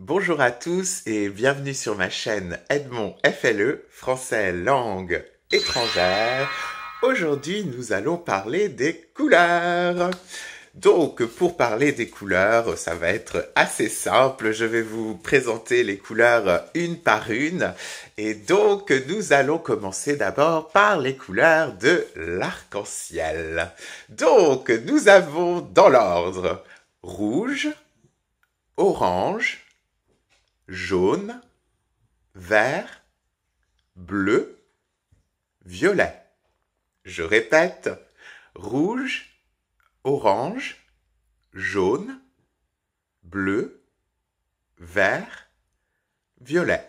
Bonjour à tous et bienvenue sur ma chaîne Edmond FLE, français langue étrangère. Aujourd'hui, nous allons parler des couleurs. Donc, pour parler des couleurs, ça va être assez simple. Je vais vous présenter les couleurs une par une. Et donc, nous allons commencer d'abord par les couleurs de l'arc-en-ciel. Donc, nous avons dans l'ordre rouge, orange, jaune, vert, bleu, violet. Je répète, rouge, orange, jaune, bleu, vert, violet.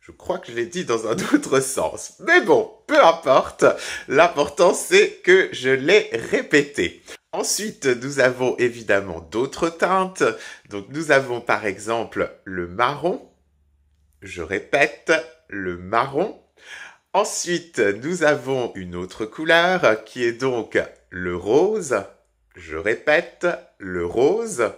Je crois que je l'ai dit dans un autre sens. Mais bon, peu importe. L'important, c'est que je l'ai répété. Ensuite, nous avons évidemment d'autres teintes. Donc nous avons par exemple le marron. Je répète, le marron. Ensuite, nous avons une autre couleur qui est donc le rose. Je répète, le rose.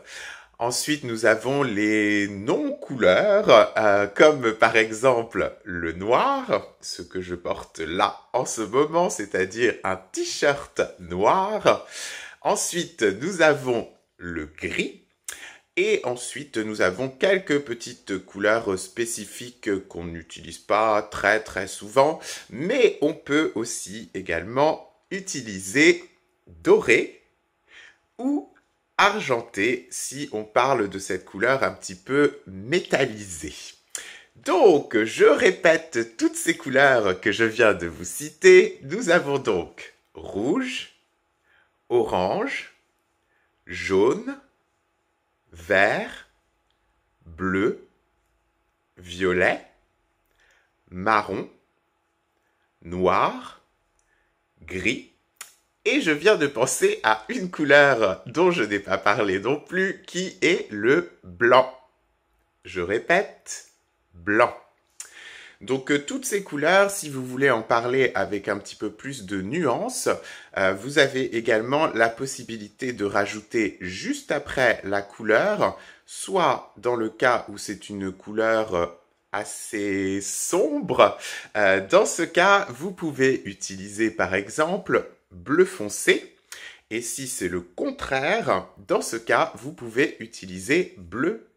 Ensuite, nous avons les non-couleurs, euh, comme par exemple le noir, ce que je porte là en ce moment, c'est-à-dire un t-shirt noir. Ensuite, nous avons le gris. Et ensuite, nous avons quelques petites couleurs spécifiques qu'on n'utilise pas très très souvent, mais on peut aussi également utiliser doré ou argenté si on parle de cette couleur un petit peu métallisée. Donc, je répète toutes ces couleurs que je viens de vous citer. Nous avons donc rouge, orange, jaune, vert, bleu, violet, marron, noir, gris. Et je viens de penser à une couleur dont je n'ai pas parlé non plus, qui est le blanc. Je répète, blanc. Donc euh, toutes ces couleurs, si vous voulez en parler avec un petit peu plus de nuance, euh, vous avez également la possibilité de rajouter juste après la couleur, soit dans le cas où c'est une couleur euh, assez sombre, dans ce cas, vous pouvez utiliser par exemple bleu foncé. Et si c'est le contraire, dans ce cas, vous pouvez utiliser bleu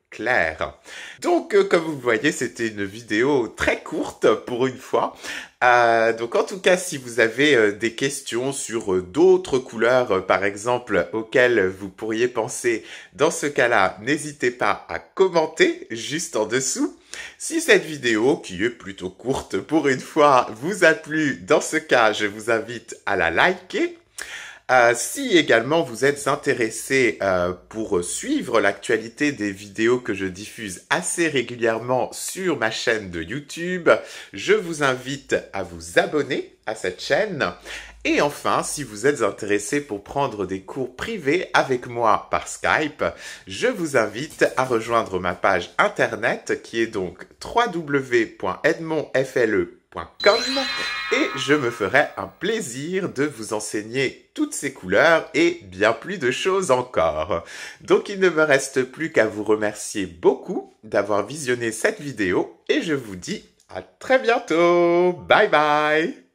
donc, euh, comme vous voyez, c'était une vidéo très courte pour une fois. Euh, donc, en tout cas, si vous avez euh, des questions sur d'autres couleurs, par exemple, auxquelles vous pourriez penser, dans ce cas-là, n'hésitez pas à commenter juste en dessous. Si cette vidéo, qui est plutôt courte pour une fois, vous a plu, dans ce cas, je vous invite à la liker. Euh, si également vous êtes intéressé euh, pour suivre l'actualité des vidéos que je diffuse assez régulièrement sur ma chaîne de YouTube, je vous invite à vous abonner à cette chaîne. Et enfin, si vous êtes intéressé pour prendre des cours privés avec moi par Skype, je vous invite à rejoindre ma page internet qui est donc www.edmondfle.com et je me ferai un plaisir de vous enseigner toutes ces couleurs et bien plus de choses encore. Donc il ne me reste plus qu'à vous remercier beaucoup d'avoir visionné cette vidéo et je vous dis à très bientôt. Bye bye